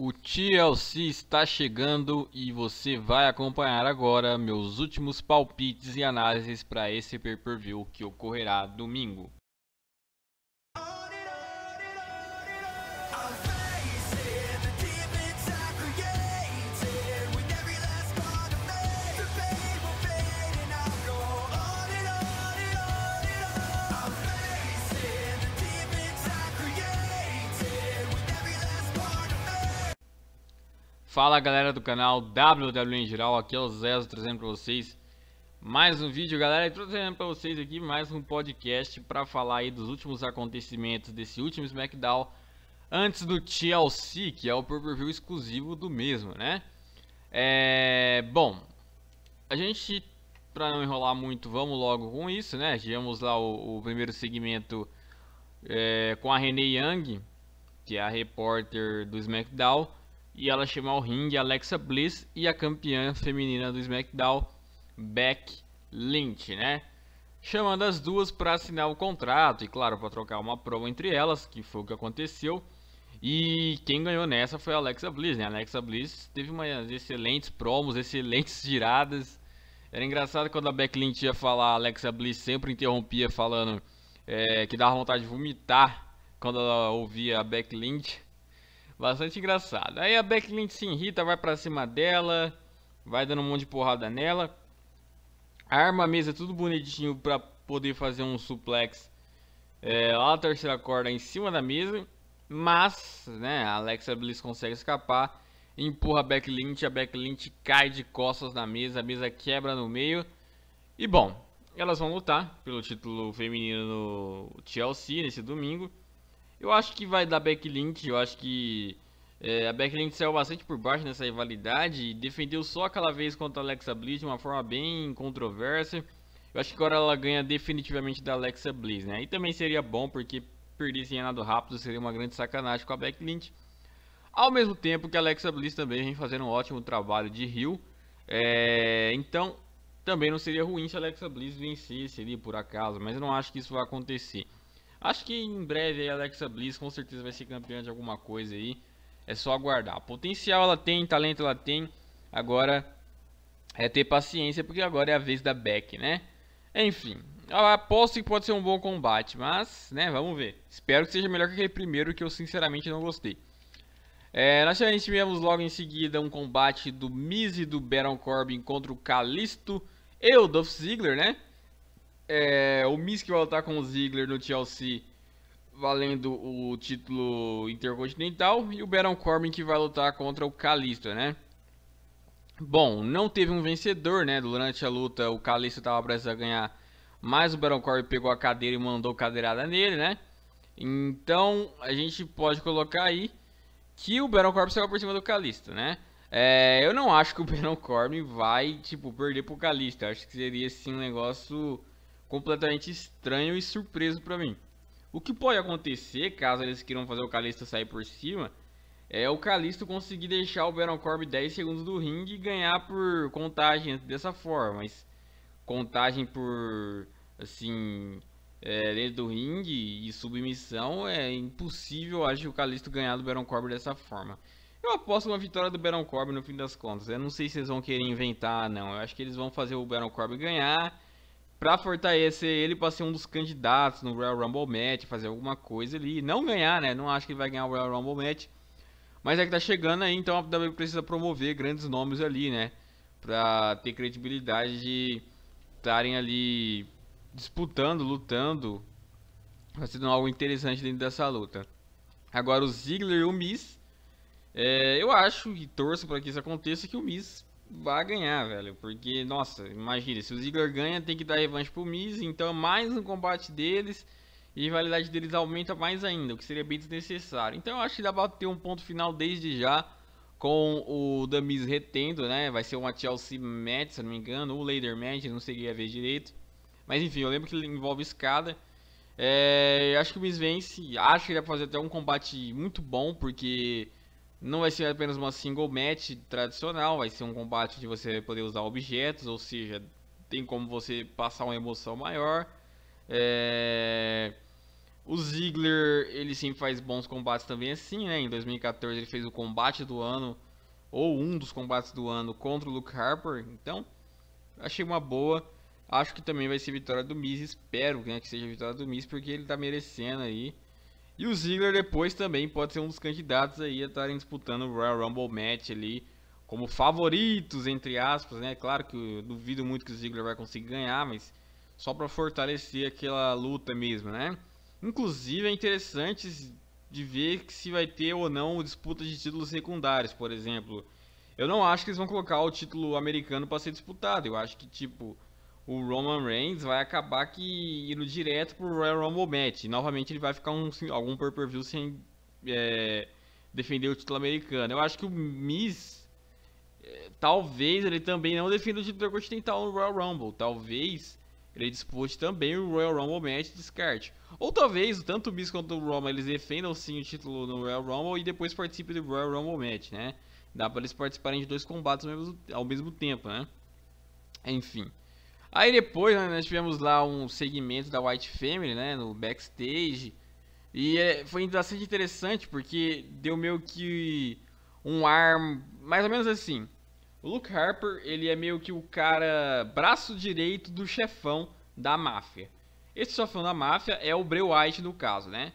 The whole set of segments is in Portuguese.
O TLC está chegando e você vai acompanhar agora meus últimos palpites e análises para esse pay-per-view que ocorrerá domingo. Fala galera do canal WWE em geral, aqui é o Zé, trazendo para vocês mais um vídeo galera e trazendo para vocês aqui mais um podcast para falar aí dos últimos acontecimentos desse último SmackDown antes do TLC, que é o pay-per-view exclusivo do mesmo, né? É... Bom, a gente, para não enrolar muito, vamos logo com isso, né? Tivemos lá o, o primeiro segmento é, com a Renee Young, que é a repórter do SmackDown e ela chama ao ringue Alexa Bliss e a campeã feminina do SmackDown, Beck Lynch, né? Chamando as duas para assinar o contrato e, claro, para trocar uma prova entre elas, que foi o que aconteceu. E quem ganhou nessa foi a Alexa Bliss, né? A Alexa Bliss teve umas excelentes promos, excelentes giradas. Era engraçado quando a Beck Lynch ia falar, a Alexa Bliss sempre interrompia falando é, que dava vontade de vomitar quando ela ouvia a Beck Lynch. Bastante engraçado. Aí a Becky se irrita, vai pra cima dela, vai dando um monte de porrada nela. Arma a mesa tudo bonitinho pra poder fazer um suplex é, lá na terceira corda em cima da mesa. Mas, né, a Alexa Bliss consegue escapar, empurra a Beck Lynch, a Becky Lynch cai de costas na mesa, a mesa quebra no meio. E bom, elas vão lutar pelo título feminino no Chelsea nesse domingo. Eu acho que vai dar backlink, eu acho que é, a backlink saiu bastante por baixo nessa rivalidade e defendeu só aquela vez contra a Alexa Bliss de uma forma bem controversa. Eu acho que agora ela ganha definitivamente da Alexa Bliss, né? E também seria bom porque perdesse nada rápido seria uma grande sacanagem com a backlink. Ao mesmo tempo que a Alexa Bliss também vem fazendo um ótimo trabalho de Rio. É, então, também não seria ruim se a Alexa Bliss vencesse ali por acaso, mas eu não acho que isso vai acontecer. Acho que em breve a Alexa Bliss com certeza vai ser campeã de alguma coisa aí. É só aguardar. Potencial ela tem, talento ela tem. Agora é ter paciência, porque agora é a vez da Beck, né? Enfim, aposto que pode ser um bom combate, mas, né, vamos ver. Espero que seja melhor que aquele primeiro que eu sinceramente não gostei. É, nós tivemos logo em seguida um combate do Miz e do Baron Corbin contra o Kalisto e o Dolph Ziggler, né? É, o Miz que vai lutar com o Ziggler no TLC valendo o título intercontinental e o Baron Corbin que vai lutar contra o Kalisto, né? Bom, não teve um vencedor, né? Durante a luta, o Kalisto estava prestes a ganhar, mas o Baron Corbin pegou a cadeira e mandou cadeirada nele, né? Então, a gente pode colocar aí que o Baron Corbin saiu por cima do Kalisto, né? É, eu não acho que o Baron Corbin vai, tipo, perder pro Kalisto. Acho que seria, assim, um negócio completamente estranho e surpreso para mim. O que pode acontecer, caso eles queiram fazer o Calisto sair por cima, é o Calisto conseguir deixar o Baron Corb 10 segundos do ringue e ganhar por contagem dessa forma. Mas contagem por, assim, é, dentro do ringue e submissão, é impossível, acho, o Calisto ganhar do Baron Corb dessa forma. Eu aposto uma vitória do Baron Corbin no fim das contas. Eu não sei se eles vão querer inventar, não. Eu acho que eles vão fazer o Baron Corbin ganhar para fortalecer ele pra ser um dos candidatos no Royal Rumble match, fazer alguma coisa ali, não ganhar, né? Não acho que ele vai ganhar o Royal Rumble match, mas é que tá chegando aí, então a WWE precisa promover grandes nomes ali, né? Pra ter credibilidade de estarem ali disputando, lutando, fazendo tá algo interessante dentro dessa luta. Agora o Ziggler e o Miz, é, eu acho e torço para que isso aconteça que o Miz vai ganhar, velho. Porque, nossa, imagina, se o Ziggler ganha, tem que dar revanche pro Miz, então é mais um combate deles. E a rivalidade deles aumenta mais ainda, o que seria bem desnecessário. Então eu acho que dá pra ter um ponto final desde já com o Miz retendo, né? Vai ser uma Chelsea match, se não me engano, ou Later match, não sei a ver direito. Mas enfim, eu lembro que ele envolve escada. É, acho que o Miz vence, acho que ele vai fazer até um combate muito bom, porque não vai ser apenas uma single match tradicional, vai ser um combate de você poder usar objetos, ou seja, tem como você passar uma emoção maior. É... O Ziggler, ele sempre faz bons combates também assim, né? Em 2014 ele fez o combate do ano, ou um dos combates do ano, contra o Luke Harper. Então, achei uma boa. Acho que também vai ser vitória do Miz, espero né, que seja vitória do Miz, porque ele tá merecendo aí. E o Ziggler depois também pode ser um dos candidatos aí a estarem disputando o Royal Rumble match ali como favoritos, entre aspas, né? Claro que eu duvido muito que o Ziggler vai conseguir ganhar, mas só para fortalecer aquela luta mesmo, né? Inclusive é interessante de ver se vai ter ou não disputa de títulos secundários, por exemplo. Eu não acho que eles vão colocar o título americano para ser disputado. Eu acho que tipo o Roman Reigns vai acabar que indo direto pro Royal Rumble match. novamente ele vai ficar um, algum pay-per-view sem é, defender o título americano. Eu acho que o Miz, é, talvez ele também não defenda o título continental no Royal Rumble. Talvez ele dispute também o Royal Rumble match descarte. Ou talvez tanto o Miz quanto o Roman eles defendam sim o título no Royal Rumble e depois participem do Royal Rumble match, né? Dá para eles participarem de dois combates ao mesmo, ao mesmo tempo, né? Enfim. Aí depois né, nós tivemos lá um segmento da White Family, né, no backstage. E é, foi bastante interessante porque deu meio que um ar mais ou menos assim. O Luke Harper, ele é meio que o cara braço direito do chefão da máfia. Esse chefão da máfia é o Bray White no caso, né?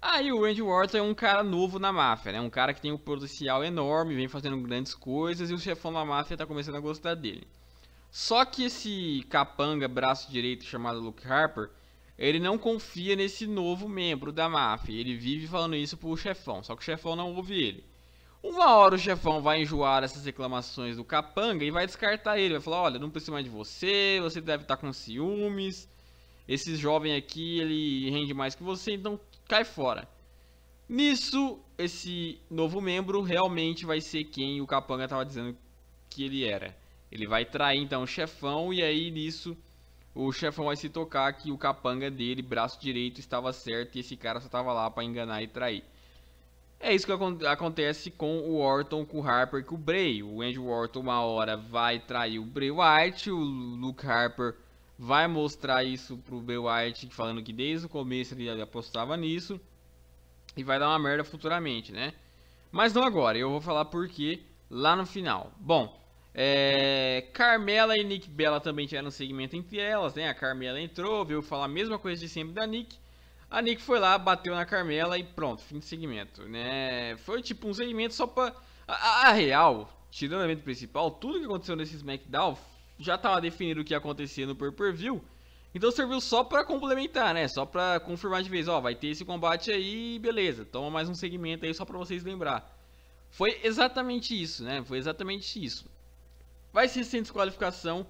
Aí o Randy Orton é um cara novo na máfia, né? Um cara que tem um potencial enorme, vem fazendo grandes coisas e o chefão da máfia tá começando a gostar dele. Só que esse capanga braço direito chamado Luke Harper, ele não confia nesse novo membro da máfia. Ele vive falando isso pro chefão, só que o chefão não ouve ele. Uma hora o chefão vai enjoar essas reclamações do capanga e vai descartar ele. Vai falar, olha, não preciso mais de você, você deve estar tá com ciúmes. Esse jovem aqui, ele rende mais que você, então cai fora. Nisso, esse novo membro realmente vai ser quem o capanga estava dizendo que ele era. Ele vai trair então o chefão e aí nisso o chefão vai se tocar que o capanga dele, braço direito, estava certo e esse cara só estava lá para enganar e trair. É isso que ac acontece com o Orton, com o Harper, com o Bray. O Andrew Orton uma hora vai trair o Bray White, o Luke Harper vai mostrar isso pro Bray White, falando que desde o começo ele apostava nisso e vai dar uma merda futuramente, né? Mas não agora, eu vou falar por quê lá no final. Bom, é, Carmela e Nick Bella também tiveram um segmento entre elas, né? A Carmela entrou, viu falar a mesma coisa de sempre da Nick. A Nick foi lá, bateu na Carmela e pronto, fim de segmento, né? Foi tipo um segmento só pra... A, a real, tirando o evento principal, tudo que aconteceu nesse SmackDown já tava definido o que ia acontecer no pay-per-view. Então serviu só pra complementar, né? Só pra confirmar de vez, ó, vai ter esse combate aí, beleza. Toma mais um segmento aí só pra vocês lembrar. Foi exatamente isso, né? Foi exatamente isso vai ser sem desqualificação.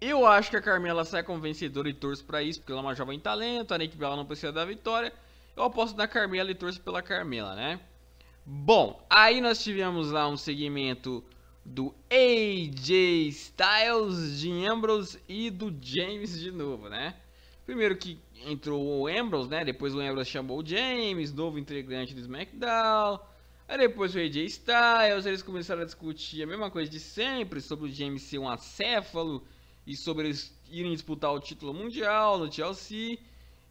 Eu acho que a Carmela sai como vencedora e torço para isso, porque ela é uma jovem talento, a Nick Bella não precisa da vitória. Eu aposto na Carmela e torço pela Carmela, né? Bom, aí nós tivemos lá um segmento do AJ Styles, de Ambrose e do James de novo, né? Primeiro que entrou o Ambrose, né? Depois o Ambrose chamou o James, novo integrante do SmackDown. Aí depois o AJ Styles, eles começaram a discutir a mesma coisa de sempre, sobre o James ser um acéfalo e sobre eles irem disputar o título mundial no Chelsea.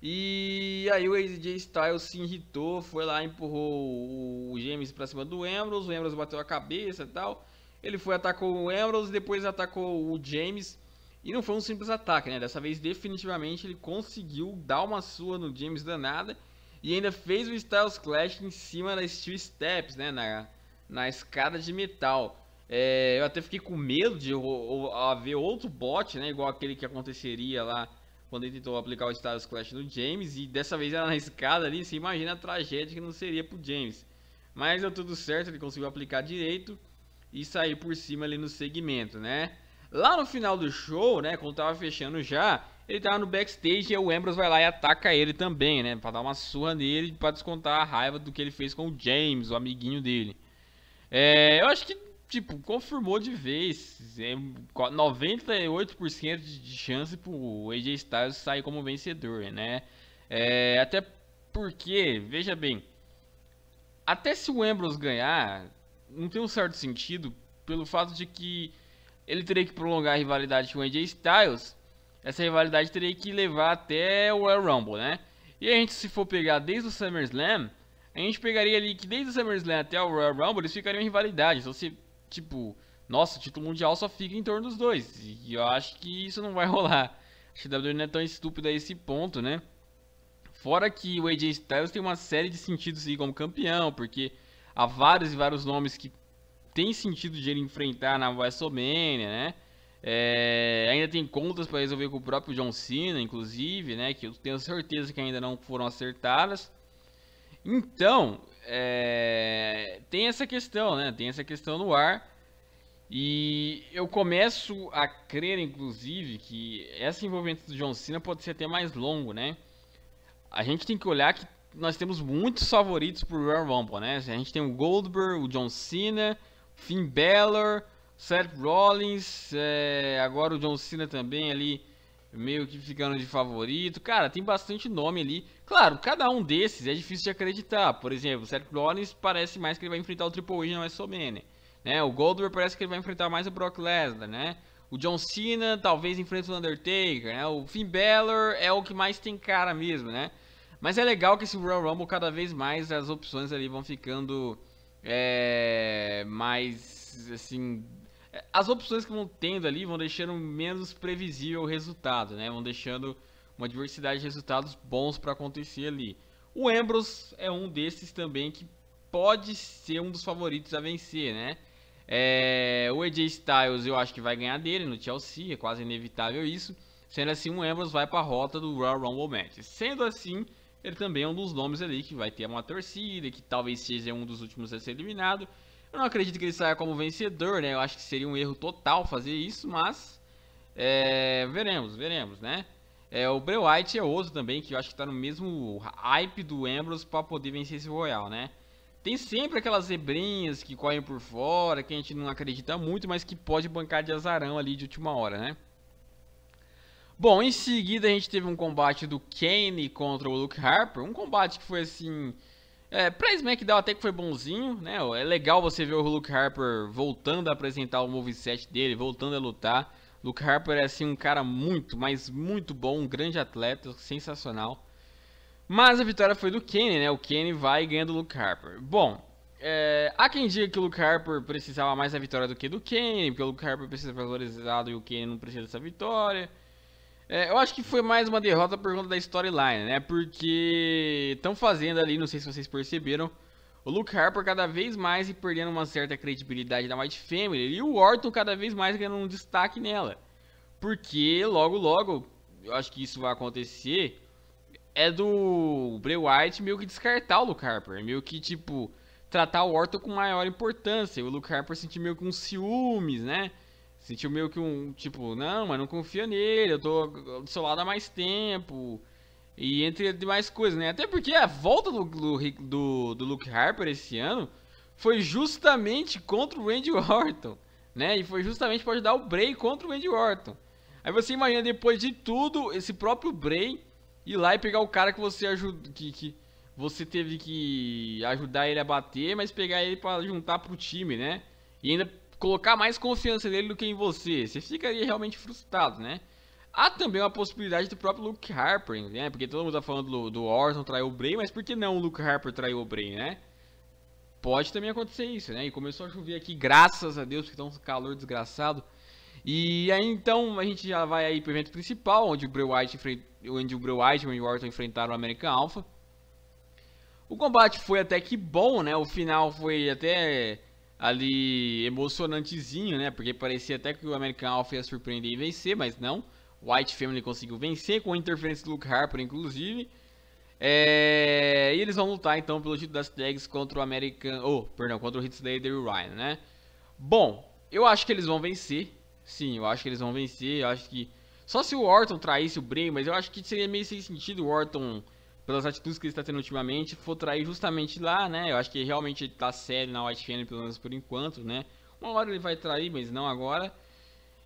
E aí o AJ Styles se irritou, foi lá, empurrou o James pra cima do Ambrose, o Ambrose bateu a cabeça e tal. Ele foi, atacou o Ambrose, depois atacou o James. E não foi um simples ataque, né? Dessa vez, definitivamente, ele conseguiu dar uma sua no James danada. E ainda fez o Styles Clash em cima da Steel Steps, né? Na, na escada de metal. É, eu até fiquei com medo de haver outro bot, né? Igual aquele que aconteceria lá quando ele tentou aplicar o Styles Clash no James. E dessa vez era na escada ali. Você imagina a tragédia que não seria pro James. Mas deu tudo certo, ele conseguiu aplicar direito e sair por cima ali no segmento, né? Lá no final do show, né? Quando tava fechando já, ele tava tá no backstage e o Ambrose vai lá e ataca ele também, né? Pra dar uma surra nele, pra descontar a raiva do que ele fez com o James, o amiguinho dele. É, eu acho que, tipo, confirmou de vez. É 98% de chance pro AJ Styles sair como vencedor, né? É, até porque, veja bem, até se o Ambrose ganhar, não tem um certo sentido pelo fato de que ele teria que prolongar a rivalidade com o AJ Styles essa rivalidade teria que levar até o Royal Rumble, né? E a gente, se for pegar desde o SummerSlam, a gente pegaria ali que desde o SummerSlam até o Royal Rumble eles ficariam em rivalidade. Então, se, tipo, nossa, o título mundial só fica em torno dos dois. E eu acho que isso não vai rolar. Acho que a WWE não é tão estúpida a esse ponto, né? Fora que o AJ Styles tem uma série de sentidos aí como campeão, porque há vários e vários nomes que tem sentido de ele enfrentar na WrestleMania, né? É, ainda tem contas para resolver com o próprio John Cena, inclusive, né? Que eu tenho certeza que ainda não foram acertadas. Então, é, tem essa questão, né? Tem essa questão no ar. E eu começo a crer, inclusive, que esse envolvimento do John Cena pode ser até mais longo, né? A gente tem que olhar que nós temos muitos favoritos pro Royal Rumble, né? A gente tem o Goldberg, o John Cena, Finn Balor, Seth Rollins, é, agora o John Cena também ali meio que ficando de favorito. Cara, tem bastante nome ali. Claro, cada um desses é difícil de acreditar. Por exemplo, Seth Rollins parece mais que ele vai enfrentar o Triple H na WrestleMania, né? O Goldberg parece que ele vai enfrentar mais o Brock Lesnar, né? O John Cena talvez enfrente o Undertaker, né? O Finn Balor é o que mais tem cara mesmo, né? Mas é legal que esse Royal Rumble cada vez mais as opções ali vão ficando é, mais assim as opções que vão tendo ali vão deixando menos previsível o resultado, né? Vão deixando uma diversidade de resultados bons para acontecer ali. O Ambrose é um desses também que pode ser um dos favoritos a vencer, né? É, o AJ Styles eu acho que vai ganhar dele no Chelsea, é quase inevitável isso. Sendo assim, o Ambrose vai para a rota do Royal Rumble Match. Sendo assim, ele também é um dos nomes ali que vai ter uma torcida, que talvez seja um dos últimos a ser eliminado. Eu não acredito que ele saia como vencedor, né? Eu acho que seria um erro total fazer isso, mas é, veremos, veremos, né? É, o Bray White é outro também, que eu acho que tá no mesmo hype do Ambrose para poder vencer esse Royal, né? Tem sempre aquelas zebrinhas que correm por fora, que a gente não acredita muito, mas que pode bancar de azarão ali de última hora, né? Bom, em seguida a gente teve um combate do Kane contra o Luke Harper. Um combate que foi assim é, pra SmackDown até que foi bonzinho, né? É legal você ver o Luke Harper voltando a apresentar o moveset dele, voltando a lutar. Luke Harper é assim um cara muito, mas muito bom, um grande atleta, sensacional. Mas a vitória foi do Kenny, né? O Kenny vai ganhando o Luke Harper. Bom, é, há quem diga que o Luke Harper precisava mais da vitória do que do Kenny, porque o Luke Harper precisa ser valorizado e o Kenny não precisa dessa vitória. É, eu acho que foi mais uma derrota por conta da storyline, né? Porque estão fazendo ali, não sei se vocês perceberam, o Luke Harper cada vez mais e perdendo uma certa credibilidade da White Family e o Orton cada vez mais ganhando um destaque nela. Porque logo, logo, eu acho que isso vai acontecer, é do Bray White meio que descartar o Luke Harper, meio que tipo tratar o Orton com maior importância, o Luke Harper sentir meio que uns ciúmes, né? Sentiu meio que um, tipo, não, mas não confia nele, eu tô do seu lado há mais tempo. E entre demais coisas, né? Até porque a volta do, do, do Luke Harper esse ano foi justamente contra o Randy Orton, né? E foi justamente para ajudar o Bray contra o Randy Orton. Aí você imagina, depois de tudo, esse próprio Bray ir lá e pegar o cara que você ajudou, que, que você teve que ajudar ele a bater, mas pegar ele para juntar pro time, né? E ainda colocar mais confiança nele do que em você. Você ficaria realmente frustrado, né? Há também uma possibilidade do próprio Luke Harper, né? Porque todo mundo tá falando do, do Orson traiu o Bray, mas por que não o Luke Harper traiu o Bray, né? Pode também acontecer isso, né? E começou a chover aqui, graças a Deus, que tá um calor desgraçado. E aí então a gente já vai aí pro evento principal, onde o Bray Wyatt, onde o Bray Wyatt e o Orton enfrentaram o American Alpha. O combate foi até que bom, né? O final foi até ali emocionantezinho, né? Porque parecia até que o American Alpha ia surpreender e vencer, mas não. White Family conseguiu vencer com a interferência do Luke Harper, inclusive. É... E eles vão lutar então pelo título das tags contra o American. Oh, perdão, contra o Hit Slater e o Ryan, né? Bom, eu acho que eles vão vencer. Sim, eu acho que eles vão vencer. Eu acho que. Só se o Orton traísse o Bray, mas eu acho que seria meio sem sentido o Orton pelas atitudes que ele está tendo ultimamente, for trair justamente lá, né? Eu acho que realmente ele tá sério na White Family pelo menos por enquanto, né? Uma hora ele vai trair, mas não agora.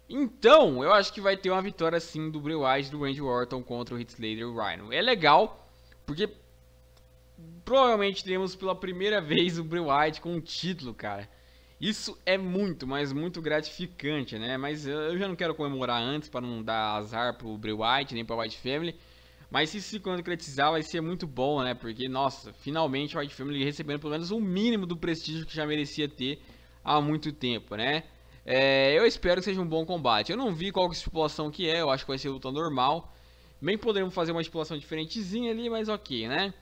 Então, eu acho que vai ter uma vitória sim do Bray Wyatt do Randy Orton contra o Heath Slater Rhino. É legal, porque provavelmente teremos pela primeira vez o Bray Wyatt com um título, cara. Isso é muito, mas muito gratificante, né? Mas eu já não quero comemorar antes para não dar azar pro Bray Wyatt nem pra White Family. Mas se se concretizar, vai ser muito bom, né? Porque, nossa, finalmente o White Family recebendo pelo menos o um mínimo do prestígio que já merecia ter há muito tempo, né? É, eu espero que seja um bom combate. Eu não vi qual é estipulação que é, eu acho que vai ser luta normal. Nem poderíamos fazer uma estipulação diferentezinha ali, mas ok, né?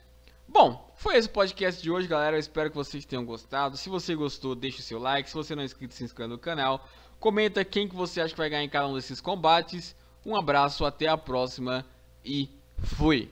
Bom, foi esse o podcast de hoje, galera. Eu espero que vocês tenham gostado. Se você gostou, deixa o seu like. Se você não é inscrito, se inscreva no canal. Comenta quem que você acha que vai ganhar em cada um desses combates. Um abraço, até a próxima e Fui.